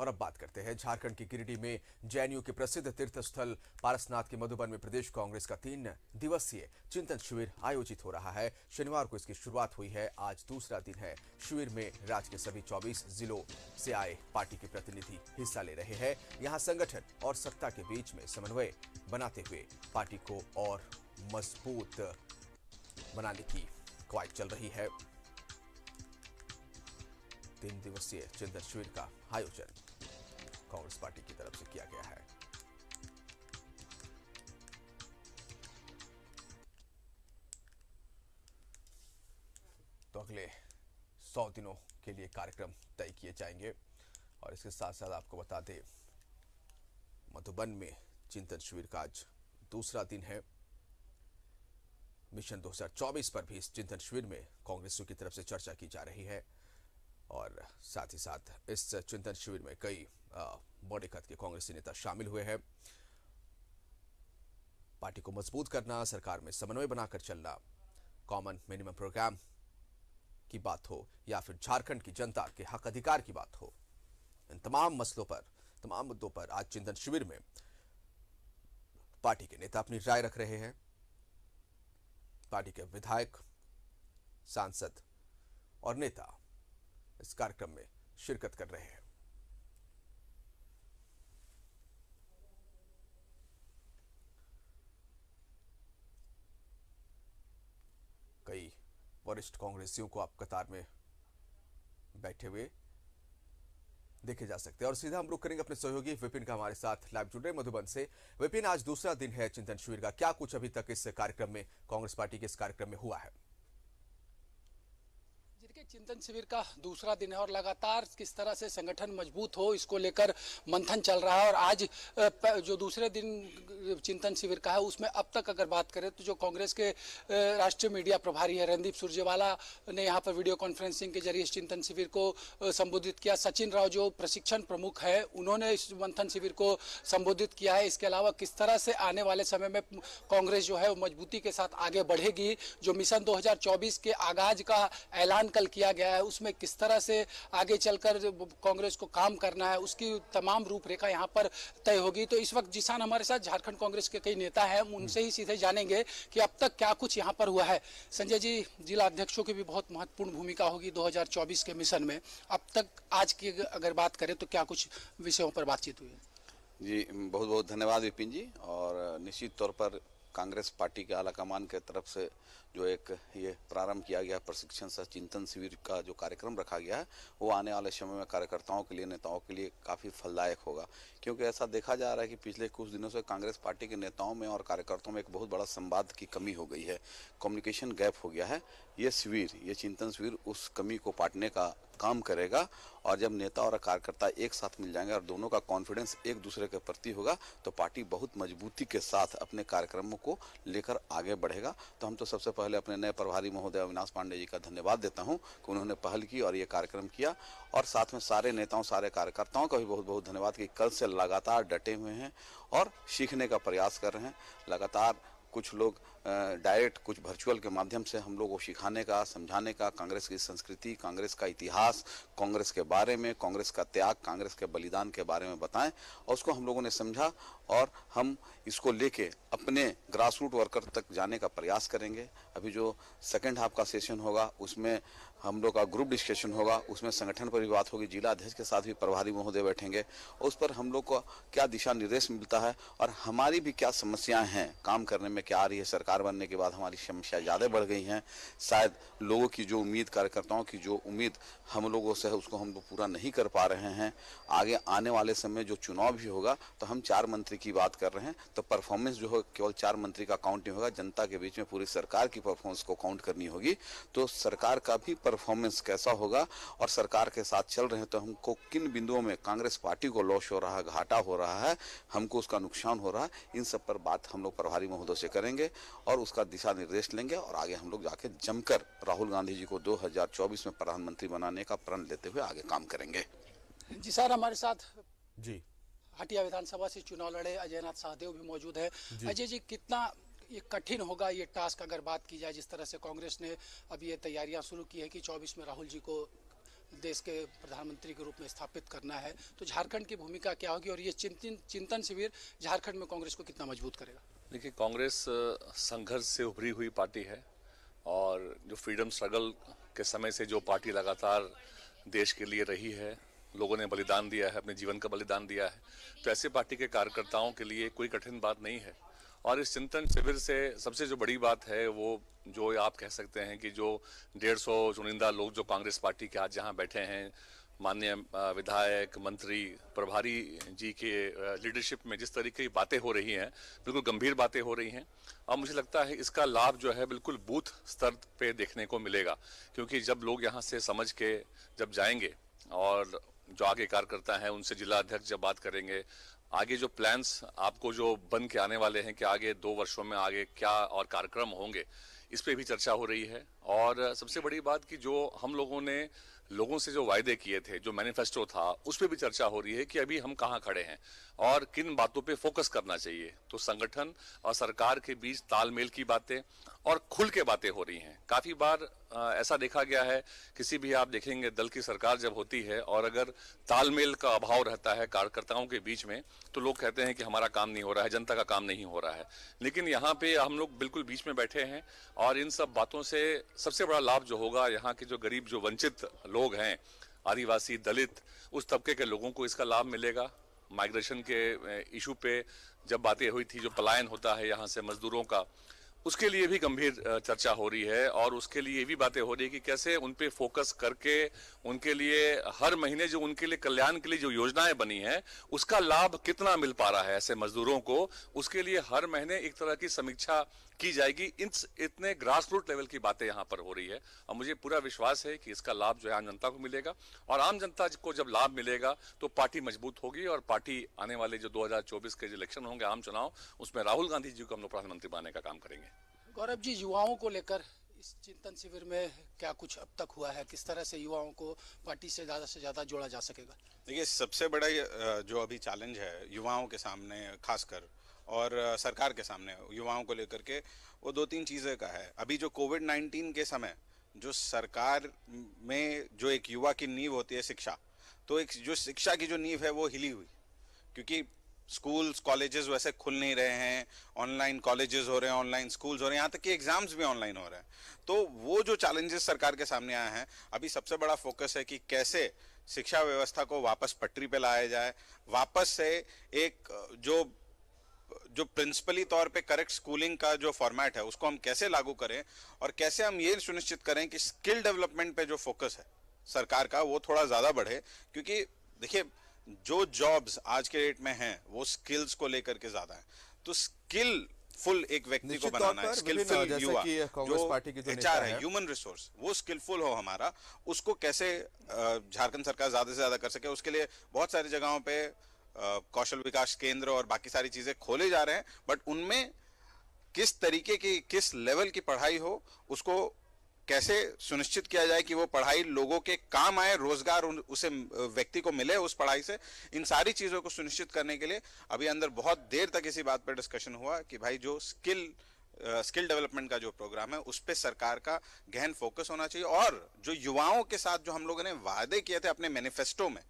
और अब बात करते हैं झारखंड की गिरिडीह में जेएनयू के प्रसिद्ध तीर्थ स्थल पारसनाथ के मधुबन में प्रदेश कांग्रेस का तीन दिवसीय चिंतन शिविर आयोजित हो रहा है शनिवार को इसकी शुरुआत हुई है आज दूसरा दिन है शिविर में राज्य के सभी चौबीस जिलों से आए पार्टी के प्रतिनिधि हिस्सा ले रहे हैं यहाँ संगठन और सत्ता के बीच में समन्वय बनाते हुए पार्टी को और मजबूत बनाने की क्वाइट चल रही है तीन दिवसीय चिंतन शिविर का आयोजन कांग्रेस पार्टी की तरफ से किया गया है तो अगले सौ दिनों के लिए कार्यक्रम तय किए जाएंगे और इसके साथ साथ आपको बता दें मधुबन में चिंतन शिविर का आज दूसरा दिन है मिशन 2024 पर भी इस चिंतन शिविर में कांग्रेसियों की तरफ से चर्चा की जा रही है साथ ही साथ इस चिंतन शिविर में कई बड़े कद के कांग्रेसी नेता शामिल हुए हैं पार्टी को मजबूत करना सरकार में समन्वय बनाकर चलना कॉमन मिनिमम प्रोग्राम की बात हो या फिर झारखंड की जनता के हक अधिकार की बात हो इन तमाम मसलों पर तमाम मुद्दों पर आज चिंतन शिविर में पार्टी के नेता अपनी राय रख रहे हैं पार्टी के विधायक सांसद और नेता इस कार्यक्रम में शिरकत कर रहे हैं कई वरिष्ठ कांग्रेसियों को आप कतार में बैठे हुए देखे जा सकते हैं और सीधा हम रुक करेंगे अपने सहयोगी विपिन का हमारे साथ लाइव जुड़ रहे मधुबन से विपिन आज दूसरा दिन है चिंतन शिविर का क्या कुछ अभी तक इस कार्यक्रम में कांग्रेस पार्टी के इस कार्यक्रम में हुआ है के चिंतन शिविर का दूसरा दिन है और लगातार किस तरह से संगठन मजबूत हो इसको लेकर मंथन चल रहा है और आज जो दूसरे दिन चिंतन शिविर का है उसमें अब तक अगर बात करें तो जो कांग्रेस के राष्ट्रीय मीडिया प्रभारी है रणदीप सुरजेवाला ने यहाँ पर वीडियो कॉन्फ्रेंसिंग के जरिए इस चिंतन शिविर को संबोधित किया सचिन राव जो प्रशिक्षण प्रमुख है उन्होंने इस मंथन शिविर को संबोधित किया है इसके अलावा किस तरह से आने वाले समय में कांग्रेस जो है वो मजबूती के साथ आगे बढ़ेगी जो मिशन दो के आगाज का ऐलान कल इस्तेमाल किया गया है उसमें किस तरह से आगे चलकर कांग्रेस को काम करना है उसकी तमाम रूपरेखा यहाँ पर तय होगी तो इस वक्त जिसान हमारे साथ झारखंड कांग्रेस के कई नेता है उनसे ही सीधे जानेंगे की अब तक क्या कुछ यहाँ पर हुआ है संजय जी जिला अध्यक्षों की भी बहुत महत्वपूर्ण भूमिका होगी दो के मिशन में अब तक आज की अगर बात करें तो क्या कुछ विषयों पर बातचीत हुई है जी बहुत बहुत धन्यवाद विपिन जी और निश्चित तौर पर कांग्रेस पार्टी के आलाकमान के तरफ से जो एक ये प्रारंभ किया गया प्रशिक्षण सह चिंतन शिविर का जो कार्यक्रम रखा गया है वो आने वाले समय में कार्यकर्ताओं के लिए नेताओं के लिए काफ़ी फलदायक होगा क्योंकि ऐसा देखा जा रहा है कि पिछले कुछ दिनों से कांग्रेस पार्टी के नेताओं में और कार्यकर्ताओं में एक बहुत बड़ा संवाद की कमी हो गई है कम्युनिकेशन गैप हो गया है ये शिविर ये चिंतन शिविर उस कमी को पाटने का काम करेगा और जब नेता और कार्यकर्ता एक साथ मिल जाएंगे और दोनों का कॉन्फिडेंस एक दूसरे के प्रति होगा तो पार्टी बहुत मजबूती के साथ अपने कार्यक्रमों को लेकर आगे बढ़ेगा तो हम तो सबसे पहले अपने नए प्रभारी महोदय अविनाश पांडे जी का धन्यवाद देता हूँ कि उन्होंने पहल की और ये कार्यक्रम किया और साथ में सारे नेताओं सारे कार्यकर्ताओं का भी बहुत बहुत धन्यवाद कि कल से लगातार डटे हुए हैं और सीखने का प्रयास कर रहे हैं लगातार कुछ लोग डायरेक्ट कुछ वर्चुअल के माध्यम से हम लोग को सिखाने का समझाने का कांग्रेस की संस्कृति कांग्रेस का इतिहास कांग्रेस के बारे में कांग्रेस का त्याग कांग्रेस के बलिदान के बारे में बताएं और उसको हम लोगों ने समझा और हम इसको लेके अपने ग्रास रूट वर्कर तक जाने का प्रयास करेंगे अभी जो सेकेंड हाफ का सेशन होगा उसमें हम लोग का ग्रुप डिस्कशन होगा उसमें संगठन पर भी बात होगी जिला अध्यक्ष के साथ भी प्रभारी महोदय बैठेंगे उस पर हम लोग को क्या दिशा निर्देश मिलता है और हमारी भी क्या समस्याएं हैं काम करने में क्या आ रही है सरकार सरकार बनने के बाद हमारी समस्या ज़्यादा बढ़ गई हैं शायद लोगों की जो उम्मीद कार्यकर्ताओं की जो उम्मीद हम लोगों से है उसको हम लोग तो पूरा नहीं कर पा रहे हैं आगे आने वाले समय जो चुनाव भी होगा तो हम चार मंत्री की बात कर रहे हैं तो परफॉर्मेंस जो है केवल चार मंत्री का काउंट नहीं होगा जनता के बीच में पूरी सरकार की परफॉर्मेंस को काउंट करनी होगी तो सरकार का भी परफॉर्मेंस कैसा होगा और सरकार के साथ चल रहे हैं तो हमको किन बिंदुओं में कांग्रेस पार्टी को लॉस हो रहा घाटा हो रहा है हमको उसका नुकसान हो रहा है इन सब पर बात हम लोग प्रभारी महोदय से करेंगे और उसका दिशा निर्देश लेंगे और आगे हम लोग जाके जमकर राहुल गांधी जी को 2024 में प्रधानमंत्री बनाने का प्रण लेते हुए आगे काम करेंगे जी सर हमारे साथ जी हटिया विधानसभा से चुनाव लड़े अजयनाथ सहदेव भी मौजूद है अजय जी कितना ये कठिन होगा ये टास्क अगर बात की जाए जिस तरह से कांग्रेस ने अब ये तैयारियां शुरू की है कि 24 में राहुल जी को देश के प्रधानमंत्री के रूप में स्थापित करना है तो झारखंड की भूमिका क्या होगी और ये चिंतन चिंतन शिविर झारखंड में कांग्रेस को कितना मजबूत करेगा देखिए कांग्रेस संघर्ष से उभरी हुई पार्टी है और जो फ्रीडम स्ट्रगल के समय से जो पार्टी लगातार देश के लिए रही है लोगों ने बलिदान दिया है अपने जीवन का बलिदान दिया है तो ऐसे पार्टी के कार्यकर्ताओं के लिए कोई कठिन बात नहीं है और इस चिंतन शिविर से सबसे जो बड़ी बात है वो जो आप कह सकते हैं कि जो डेढ़ सौ चुनिंदा लोग जो कांग्रेस पार्टी के आज यहाँ बैठे हैं माननीय विधायक मंत्री प्रभारी जी के लीडरशिप में जिस तरीके की बातें हो रही हैं बिल्कुल गंभीर बातें हो रही हैं और मुझे लगता है इसका लाभ जो है बिल्कुल बूथ स्तर पे देखने को मिलेगा क्योंकि जब लोग यहाँ से समझ के जब जाएंगे और जो आगे कार्यकर्ता हैं उनसे जिला अध्यक्ष जब बात करेंगे आगे जो प्लान्स आपको जो बन के आने वाले हैं कि आगे दो वर्षों में आगे क्या और कार्यक्रम होंगे इस पर भी चर्चा हो रही है और सबसे बड़ी बात कि जो हम लोगों ने लोगों से जो वायदे किए थे जो मैनिफेस्टो था उस पर भी चर्चा हो रही है कि अभी हम कहाँ खड़े हैं और किन बातों पे फोकस करना चाहिए तो संगठन और सरकार के बीच तालमेल की बातें और खुल के बातें हो रही हैं काफ़ी बार ऐसा देखा गया है किसी भी आप देखेंगे दल की सरकार जब होती है और अगर तालमेल का अभाव रहता है कार्यकर्ताओं के बीच में तो लोग कहते हैं कि हमारा काम नहीं हो रहा है जनता का काम नहीं हो रहा है लेकिन यहाँ पे हम लोग बिल्कुल बीच में बैठे हैं और इन सब बातों से सबसे बड़ा लाभ जो होगा यहाँ के जो गरीब जो वंचित लोग हैं आदिवासी दलित उस तबके के लोगों को इसका लाभ मिलेगा माइग्रेशन के इशू पे जब बातें हुई थी जो पलायन होता है यहाँ से मजदूरों का उसके लिए भी गंभीर चर्चा हो रही है और उसके लिए भी बातें हो रही है कि कैसे उन पे फोकस करके उनके लिए हर महीने जो उनके लिए कल्याण के लिए जो योजनाएं बनी हैं उसका लाभ कितना मिल पा रहा है ऐसे मजदूरों को उसके लिए हर महीने एक तरह की समीक्षा की जाएगी इन इतने ग्रास रूट लेवल की बातें यहाँ पर हो रही है और मुझे पूरा विश्वास है कि इसका लाभ जो है आम जनता को मिलेगा और आम जनता को जब लाभ मिलेगा तो पार्टी मजबूत होगी और पार्टी आने वाले जो 2024 के जो इलेक्शन होंगे आम चुनाव उसमें राहुल गांधी जी को हम लोग प्रधानमंत्री बनाने का काम करेंगे गौरव जी युवाओं को लेकर इस चिंतन शिविर में क्या कुछ अब तक हुआ है किस तरह से युवाओं को पार्टी से ज़्यादा से ज़्यादा जोड़ा जा सकेगा देखिए सबसे बड़ा जो अभी चैलेंज है युवाओं के सामने खासकर और सरकार के सामने युवाओं को लेकर के वो दो तीन चीज़ें का है अभी जो कोविड नाइन्टीन के समय जो सरकार में जो एक युवा की नींव होती है शिक्षा तो एक जो शिक्षा की जो नींव है वो हिली हुई क्योंकि स्कूल्स कॉलेजेस वैसे खुल नहीं रहे हैं ऑनलाइन कॉलेजेस हो रहे हैं ऑनलाइन स्कूल्स हो रहे हैं यहाँ तक कि एग्जाम्स भी ऑनलाइन हो रहे हैं तो वो जो चैलेंजेस सरकार के सामने आए हैं अभी सबसे बड़ा फोकस है कि कैसे शिक्षा व्यवस्था को वापस पटरी पे लाया जाए वापस से एक जो जो प्रिंसिपली तौर पे करेक्ट स्कूलिंग का जो फॉर्मेट है उसको हम कैसे लागू करें और कैसे हम ये सुनिश्चित करें कि स्किल डेवलपमेंट पे जो फोकस है सरकार का वो थोड़ा ज़्यादा बढ़े क्योंकि देखिए जो जॉब्स आज के डेट में हैं वो स्किल्स को लेकर के ज़्यादा है तो स्किल फुल एक व्यक्ति को बनाना है स्किलफुल युवा जो पार्टी की है ह्यूमन रिसोर्स वो स्किलफुल हो हमारा उसको कैसे झारखंड सरकार ज़्यादा से ज़्यादा कर सके उसके लिए बहुत सारी जगहों पर कौशल विकास केंद्र और बाकी सारी चीजें खोले जा रहे हैं बट उनमें किस तरीके की किस लेवल की पढ़ाई हो उसको कैसे सुनिश्चित किया जाए कि वो पढ़ाई लोगों के काम आए रोजगार उसे व्यक्ति को मिले उस पढ़ाई से इन सारी चीजों को सुनिश्चित करने के लिए अभी अंदर बहुत देर तक इसी बात पर डिस्कशन हुआ कि भाई जो स्किल स्किल डेवलपमेंट का जो प्रोग्राम है उस पर सरकार का गहन फोकस होना चाहिए और जो युवाओं के साथ जो हम लोगों ने वादे किए थे अपने मैनिफेस्टो में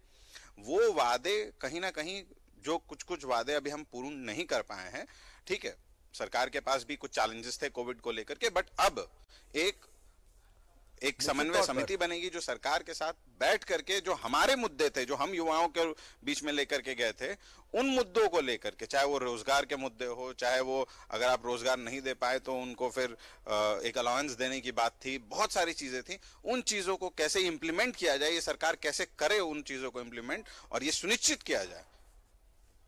वो वादे कहीं ना कहीं जो कुछ कुछ वादे अभी हम पूर्ण नहीं कर पाए हैं ठीक है सरकार के पास भी कुछ चैलेंजेस थे कोविड को लेकर के बट अब एक एक समन्वय समिति बनेगी जो सरकार के साथ बैठ करके जो हमारे मुद्दे थे जो हम युवाओं के बीच में लेकर के गए थे उन मुद्दों को लेकर के चाहे वो रोजगार के मुद्दे हो चाहे वो अगर आप रोजगार नहीं दे पाए तो उनको फिर एक अलाउंस देने की बात थी बहुत सारी चीजें थी उन चीजों को कैसे इम्प्लीमेंट किया जाए ये सरकार कैसे करे उन चीजों को इम्प्लीमेंट और ये सुनिश्चित किया जाए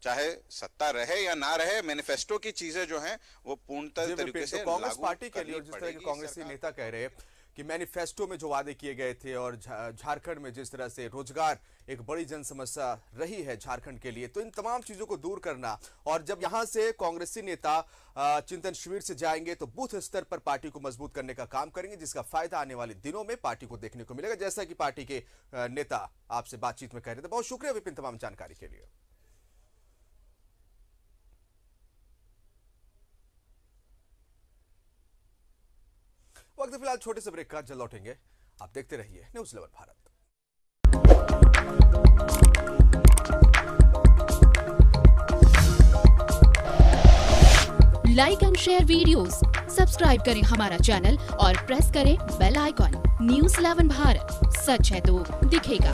चाहे सत्ता रहे या ना रहे मैनिफेस्टो की चीजें जो हैं वो पूर्णतः तरीके तो से कांग्रेस पार्टी के लिए जिस तरह के कांग्रेसी नेता कह रहे हैं कि मैनिफेस्टो में जो वादे किए गए थे और झारखंड में जिस तरह से रोजगार एक बड़ी जन समस्या रही है झारखंड के लिए तो इन तमाम चीजों को दूर करना और जब यहां से कांग्रेसी नेता चिंतन शिविर से जाएंगे तो बूथ स्तर पर पार्टी को मजबूत करने का काम करेंगे जिसका फायदा आने वाले दिनों में पार्टी को देखने को मिलेगा जैसा कि पार्टी के नेता आपसे बातचीत में कह रहे थे बहुत शुक्रिया विपिन तमाम जानकारी के लिए वक्त तो फिलहाल छोटे से ब्रेक का जल्द लौटेंगे आप देखते रहिए news eleven Bharat like and share videos, subscribe करें हमारा चैनल और प्रेस करें bell icon news eleven Bharat सच है तो दिखेगा